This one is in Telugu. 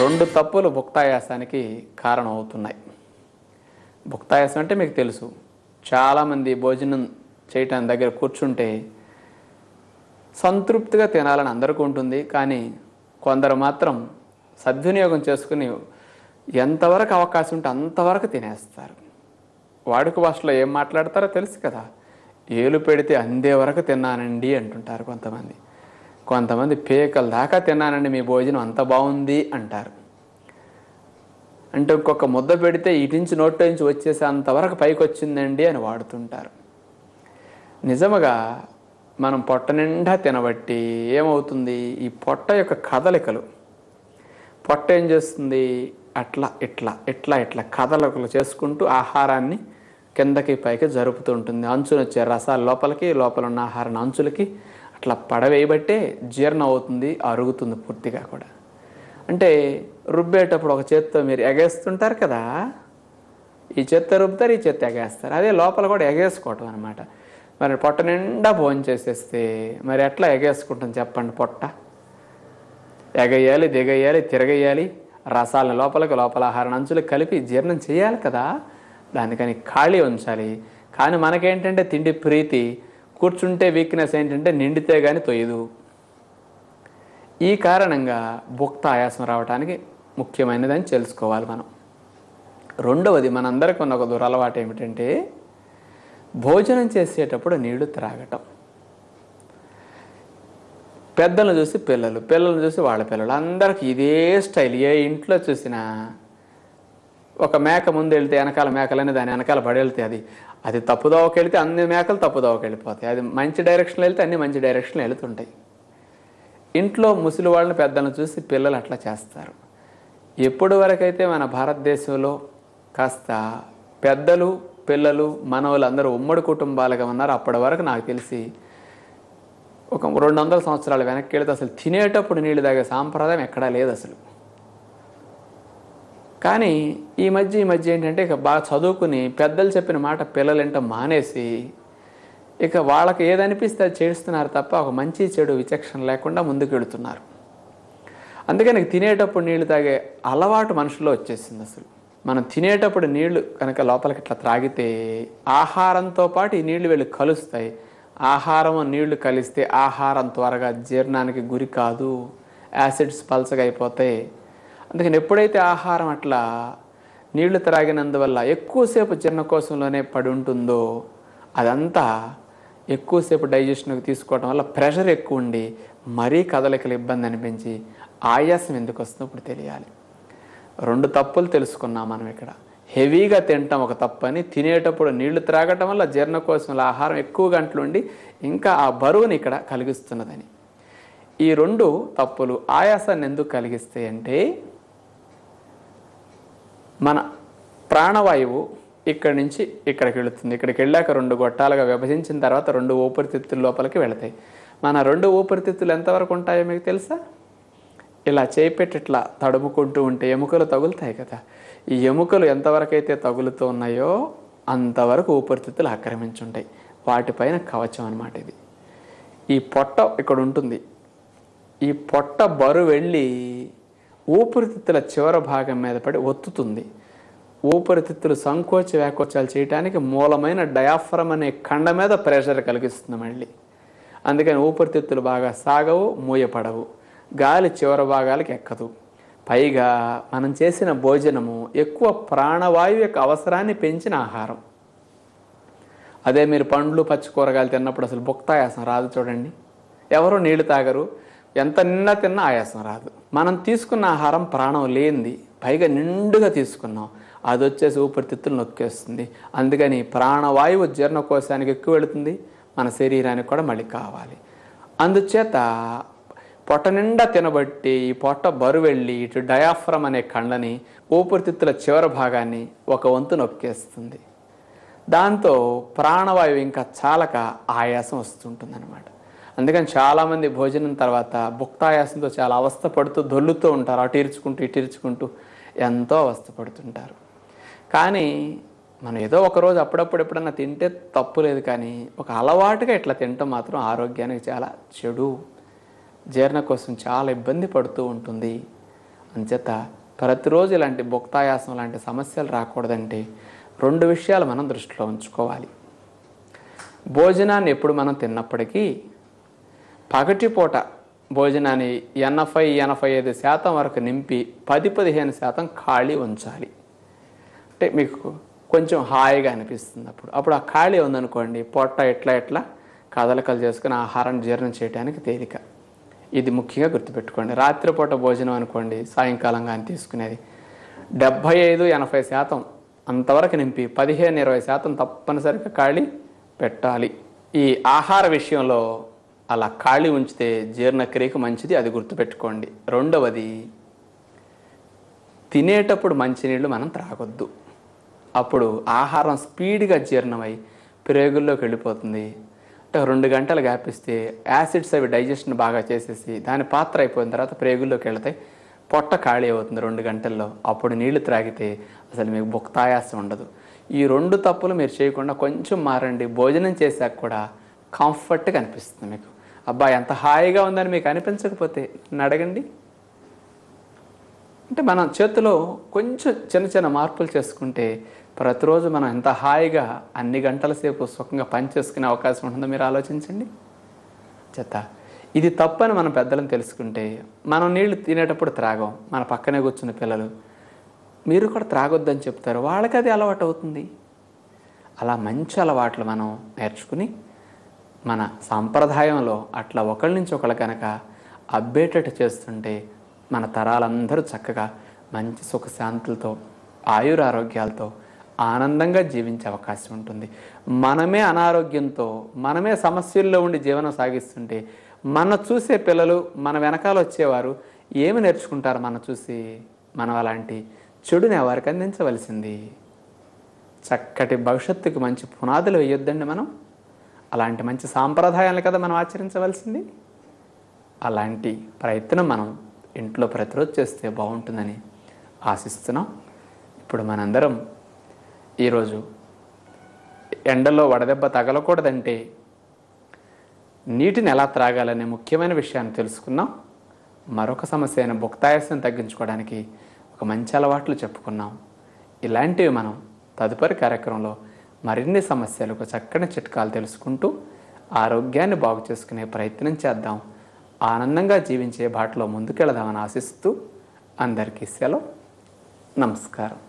రెండు తప్పులు భుక్తాయాసానికి కారణం అవుతున్నాయి భుక్తాయాసం అంటే మీకు తెలుసు చాలామంది భోజనం చేయటం దగ్గర కూర్చుంటే సంతృప్తిగా తినాలని అందరికీ ఉంటుంది కానీ కొందరు మాత్రం సద్వినియోగం చేసుకుని ఎంతవరకు అవకాశం ఉంటే అంతవరకు తినేస్తారు వాడుక భాషలో ఏం మాట్లాడతారో తెలుసు కదా ఏలు పెడితే అందే వరకు తిన్నానండి అంటుంటారు కొంతమంది కొంతమంది పేకల దాకా తిన్నానండి మీ భోజనం అంత బాగుంది అంటారు అంటే ఇంకొక ముద్ద పెడితే ఇటు నుంచి నోట్ నుంచి అంతవరకు పైకి వచ్చిందండి అని వాడుతుంటారు నిజముగా మనం పొట్ట నిండా తినబట్టి ఏమవుతుంది ఈ పొట్ట యొక్క కదలికలు పొట్ట ఏం చేస్తుంది అట్లా ఇట్లా ఇట్లా ఇట్లా కదలికలు చేసుకుంటూ ఆహారాన్ని కిందకి పైకి జరుపుతూ ఉంటుంది అంచులు వచ్చే రసాల లోపలికి లోపల ఉన్న ఆహారం అంచులకి అట్లా పడవేయబట్టే జీర్ణం అవుతుంది అరుగుతుంది పూర్తిగా కూడా అంటే రుబ్బేటప్పుడు ఒక చేత్తో మీరు ఎగేస్తుంటారు కదా ఈ చెత్త రుబ్బుతారు ఈ చెత్త ఎగేస్తారు అదే లోపల కూడా ఎగేసుకోవటం అనమాట మరి పొట్ట నిండా చేసేస్తే మరి ఎట్లా ఎగేసుకుంటాం చెప్పండి పొట్ట ఎగేయాలి దిగేయాలి తిరగేయాలి రసాలను లోపలికి లోపల ఆహారం అంచులు కలిపి జీర్ణం చేయాలి కదా దానికని ఖాళీ ఉంచాలి కానీ మనకేంటంటే తిండి ప్రీతి కూర్చుంటే వీక్నెస్ ఏంటంటే నిండితే కానీ తొయ్యదు ఈ కారణంగా భుక్త ఆయాసం రావడానికి ముఖ్యమైనదని తెలుసుకోవాలి మనం రెండవది మనందరికీ ఉన్న ఒక దురలవాటు ఏమిటంటే భోజనం చేసేటప్పుడు నీళ్లు త్రాగటం పెద్దలను చూసి పిల్లలు పిల్లలను చూసి వాళ్ళ పిల్లలు అందరికీ ఇదే స్టైల్ ఏ ఇంట్లో చూసినా ఒక మేక ముందు వెళ్తే వెనకాల మేకలని దాని వెనకాల పడి వెళ్తే అది అది తప్పుదోవకి వెళితే అన్ని మేకలు తప్పుదోవకి వెళ్ళిపోతాయి అది మంచి డైరెక్షన్లో వెళ్తే అన్ని మంచి డైరెక్షన్లో వెళుతుంటాయి ఇంట్లో ముసలి వాళ్ళని పెద్దలను చూసి పిల్లలు అట్లా చేస్తారు ఎప్పుడు వరకైతే మన భారతదేశంలో కాస్త పెద్దలు పిల్లలు మనవలు అందరూ ఉమ్మడి కుటుంబాలుగా ఉన్నారు అప్పటి వరకు నాకు తెలిసి ఒక రెండు వందల సంవత్సరాలు వెనక్కి వెళితే అసలు తినేటప్పుడు నీళ్ళు తాగే సాంప్రదాయం ఎక్కడా లేదు అసలు కానీ ఈ మధ్య ఈ మధ్య ఏంటంటే ఇక బాగా చదువుకుని పెద్దలు చెప్పిన మాట పిల్లలంట మానేసి ఇక వాళ్ళకి ఏదనిపిస్తే అది చేస్తున్నారు తప్ప ఒక మంచి చెడు విచక్షణ లేకుండా ముందుకు వెళుతున్నారు అందుకని తినేటప్పుడు నీళ్లు తాగే అలవాటు మనుషుల్లో వచ్చేసింది అసలు మనం తినేటప్పుడు నీళ్లు కనుక లోపలికి ఇట్లా త్రాగితే ఆహారంతో పాటు ఈ నీళ్లు వెళ్ళి కలుస్తాయి ఆహారం నీళ్లు కలిస్తే ఆహారం త్వరగా జీర్ణానికి గురి కాదు యాసిడ్స్ పల్చగా అయిపోతాయి అందుకని ఎప్పుడైతే ఆహారం అట్లా నీళ్లు త్రాగినందువల్ల ఎక్కువసేపు జీర్ణకోశంలోనే పడి ఉంటుందో అదంతా ఎక్కువసేపు డైజెషన్కి తీసుకోవడం వల్ల ప్రెషర్ ఎక్కువ ఉండి మరీ కదలికలు ఇబ్బంది అనిపించి ఆయాసం ఎందుకు వస్తుందో ఇప్పుడు తెలియాలి రెండు తప్పులు తెలుసుకున్నాం మనం ఇక్కడ హెవీగా తినటం ఒక తప్పని తినేటప్పుడు నీళ్లు త్రాగటం వల్ల జీర్ణకోశంలో ఆహారం ఎక్కువ గంటలు ఉండి ఇంకా ఆ బరువుని ఇక్కడ కలిగిస్తున్నదని ఈ రెండు తప్పులు ఆయాసాన్ని ఎందుకు కలిగిస్తాయి అంటే మన ప్రాణవాయువు ఇక్కడి నుంచి ఇక్కడికి వెళుతుంది ఇక్కడికి వెళ్ళాక రెండు గొట్టాలుగా విభజించిన తర్వాత రెండు ఊపిరితిత్తుల లోపలికి వెళతాయి మన రెండు ఊపిరితిత్తులు ఎంతవరకు ఉంటాయో మీకు తెలుసా ఇలా చేపెట్టి ఇట్లా తడుముకుంటూ ఉంటే ఎముకలు తగులుతాయి కదా ఈ ఎముకలు ఎంతవరకైతే తగులుతూ ఉన్నాయో అంతవరకు ఊపిరితిత్తులు ఆక్రమించుంటాయి వాటిపైన కవచం అనమాట ఇది ఈ పొట్ట ఇక్కడ ఉంటుంది ఈ పొట్ట బరు వెళ్ళి ఊపిరితిత్తుల చివర భాగం మీద పడి ఒత్తుతుంది ఊపిరితిత్తులు సంకోచ వ్యాకోచాలు చేయడానికి మూలమైన డయాఫ్రమ్ అనే కండ మీద ప్రెషర్ కలిగిస్తుంది మళ్ళీ అందుకని ఊపిరితిత్తులు బాగా సాగవు మూయపడవు గాలి చివర భాగాలకు ఎక్కదు పైగా మనం చేసిన భోజనము ఎక్కువ ప్రాణవాయువు యొక్క అవసరాన్ని పెంచిన ఆహారం అదే మీరు పండ్లు పచ్చి కూరగాయలు తిన్నప్పుడు అసలు బుక్తాయాసం రాదు చూడండి ఎవరు నీళ్లు తాగరు ఎంత నిన్న తిన్నా ఆయాసం రాదు మనం తీసుకున్న ఆహారం ప్రాణం లేనిది పైగా నిండుగా తీసుకున్నాం అది వచ్చేసి ఊపిరితిత్తులు నొక్కేస్తుంది అందుకని ప్రాణవాయువు జీర్ణకోశానికి ఎక్కువ వెళుతుంది మన శరీరానికి కూడా మళ్ళీ కావాలి అందుచేత పొట్ట నిండా తినబట్టి ఈ పొట్ట బరువెళ్ళి ఇటు డయాఫ్రమ్ అనే కళ్ళని ఊపిరితిత్తుల చివరి భాగాన్ని ఒక వంతు నొక్కేస్తుంది దాంతో ప్రాణవాయువు ఇంకా చాలక ఆయాసం వస్తుంటుంది అనమాట అందుకని చాలామంది భోజనం తర్వాత భుక్తాయాసంతో చాలా అవస్థ పడుతూ దొల్లుతూ ఉంటారు అటు ఇర్చుకుంటూ ఇటు ఇర్చుకుంటూ ఎంతో అవస్థ పడుతుంటారు కానీ మనం ఏదో ఒకరోజు అప్పుడప్పుడు ఎప్పుడన్నా తింటే తప్పు లేదు కానీ ఒక అలవాటుగా ఇట్లా తినటం మాత్రం ఆరోగ్యానికి చాలా చెడు జీర్ణ కోసం చాలా ఇబ్బంది పడుతూ ఉంటుంది అంచేత ప్రతిరోజు ఇలాంటి భుక్తాయాసం లాంటి సమస్యలు రాకూడదంటే రెండు విషయాలు మనం దృష్టిలో ఉంచుకోవాలి భోజనాన్ని ఎప్పుడు మనం తిన్నప్పటికీ పగటిపూట భోజనాన్ని ఎనభై ఎనభై ఐదు శాతం వరకు నింపి పది పదిహేను శాతం ఖాళీ ఉంచాలి అంటే మీకు కొంచెం హాయిగా అనిపిస్తుంది అప్పుడు అప్పుడు ఆ ఖాళీ ఉందనుకోండి పొట్ట ఎట్లా ఎట్లా కదలకలు చేసుకుని ఆహారం జీర్ణం చేయడానికి తేలిక ఇది ముఖ్యంగా గుర్తుపెట్టుకోండి రాత్రిపూట భోజనం అనుకోండి సాయంకాలం కానీ తీసుకునేది డెబ్భై ఐదు ఎనభై శాతం అంతవరకు నింపి పదిహేను ఇరవై శాతం తప్పనిసరిగా ఖాళీ పెట్టాలి ఈ ఆహార విషయంలో అలా ఖాళీ ఉంచితే జీర్ణక్రియకు మంచిది అది గుర్తుపెట్టుకోండి రెండవది తినేటప్పుడు మంచినీళ్ళు మనం త్రాగొద్దు అప్పుడు ఆహారం స్పీడ్గా జీర్ణమై ప్రేగుల్లోకి వెళ్ళిపోతుంది అంటే రెండు గంటలు గ్యాపిస్తే యాసిడ్స్ అవి డైజెషన్ బాగా చేసేసి దాని పాత్ర అయిపోయిన తర్వాత ప్రేగుల్లోకి వెళ్తాయి పొట్ట ఖాళీ అవుతుంది రెండు గంటల్లో అప్పుడు నీళ్లు త్రాగితే అసలు మీకు భుక్తాయాసం ఉండదు ఈ రెండు తప్పులు మీరు చేయకుండా కొంచెం మారండి భోజనం చేశాక కూడా కంఫర్ట్గా అనిపిస్తుంది మీకు అబ్బా ఎంత హాయిగా ఉందని మీకు అనిపించకపోతే నన్ను అడగండి అంటే మనం చేతిలో కొంచెం చిన్న చిన్న మార్పులు చేసుకుంటే ప్రతిరోజు మనం ఎంత హాయిగా అన్ని గంటల సేపు సుఖంగా పనిచేసుకునే అవకాశం ఉంటుందో మీరు ఆలోచించండి చెత్త ఇది తప్పని మనం పెద్దలను తెలుసుకుంటే మనం నీళ్లు తినేటప్పుడు త్రాగం మన పక్కనే కూర్చున్న పిల్లలు మీరు కూడా త్రాగొద్దని చెప్తారు వాళ్ళకి అది అలవాటు అవుతుంది అలా మంచి అలవాట్లు మనం నేర్చుకుని మన సాంప్రదాయంలో అట్లా ఒకళ్ళ నుంచి ఒకళ్ళు కనుక అప్డేటెడ్ చేస్తుంటే మన తరాలందరూ చక్కగా మంచి సుఖశాంతులతో ఆయుర ఆరోగ్యాలతో ఆనందంగా జీవించే అవకాశం ఉంటుంది మనమే అనారోగ్యంతో మనమే సమస్యల్లో ఉండి జీవనం సాగిస్తుంటే మన చూసే పిల్లలు మన వెనకాల వచ్చేవారు ఏమి నేర్చుకుంటారు మన చూసి మనం అలాంటి చెడుని ఎవరికి అందించవలసింది చక్కటి భవిష్యత్తుకు మంచి పునాదులు వేయొద్దండి మనం అలాంటి మంచి సాంప్రదాయాలు కదా మనం ఆచరించవలసింది అలాంటి ప్రయత్నం మనం ఇంట్లో ప్రతిరోజు చేస్తే బాగుంటుందని ఆశిస్తున్నాం ఇప్పుడు మనందరం ఈరోజు ఎండలో వడదెబ్బ తగలకూడదంటే నీటిని ఎలా త్రాగాలనే ముఖ్యమైన విషయాన్ని తెలుసుకున్నాం మరొక సమస్య అయిన భుక్తాయాసం తగ్గించుకోవడానికి ఒక మంచి అలవాట్లు చెప్పుకున్నాం ఇలాంటివి మనం తదుపరి కార్యక్రమంలో మరిన్ని సమస్యలకు చక్కని చిట్కాలు తెలుసుకుంటూ ఆరోగ్యాన్ని బాగు చేసుకునే ప్రయత్నం చేద్దాం ఆనందంగా జీవించే బాటలో ముందుకెళదామని ఆశిస్తూ అందరికీ సెలవు నమస్కారం